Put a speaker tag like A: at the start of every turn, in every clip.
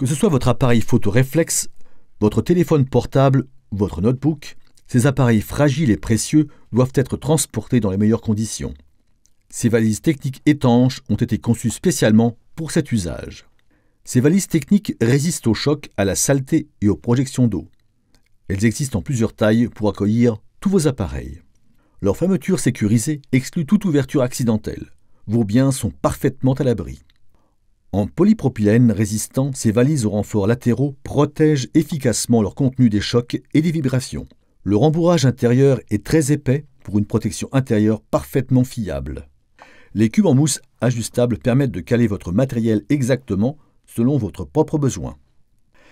A: Que ce soit votre appareil photo réflexe, votre téléphone portable, votre notebook, ces appareils fragiles et précieux doivent être transportés dans les meilleures conditions. Ces valises techniques étanches ont été conçues spécialement pour cet usage. Ces valises techniques résistent au choc, à la saleté et aux projections d'eau. Elles existent en plusieurs tailles pour accueillir tous vos appareils. Leur fermeture sécurisée exclut toute ouverture accidentelle. Vos biens sont parfaitement à l'abri. En polypropylène résistant, ces valises aux renforts latéraux protègent efficacement leur contenu des chocs et des vibrations. Le rembourrage intérieur est très épais pour une protection intérieure parfaitement fiable. Les cubes en mousse ajustables permettent de caler votre matériel exactement selon votre propre besoin.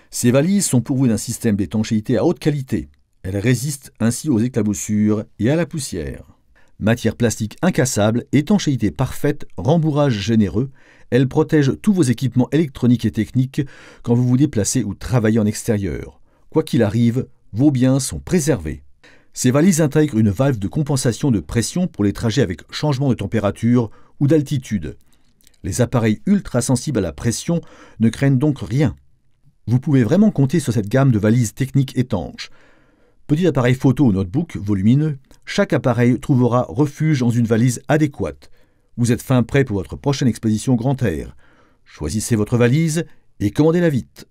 A: Ces valises sont pour vous d'un système d'étanchéité à haute qualité. Elles résistent ainsi aux éclaboussures et à la poussière. Matière plastique incassable, étanchéité parfaite, rembourrage généreux, elle protège tous vos équipements électroniques et techniques quand vous vous déplacez ou travaillez en extérieur. Quoi qu'il arrive, vos biens sont préservés. Ces valises intègrent une valve de compensation de pression pour les trajets avec changement de température ou d'altitude. Les appareils ultra sensibles à la pression ne craignent donc rien. Vous pouvez vraiment compter sur cette gamme de valises techniques étanches. Petit appareil photo ou notebook volumineux, chaque appareil trouvera refuge dans une valise adéquate. Vous êtes fin prêt pour votre prochaine exposition grand air. Choisissez votre valise et commandez-la vite.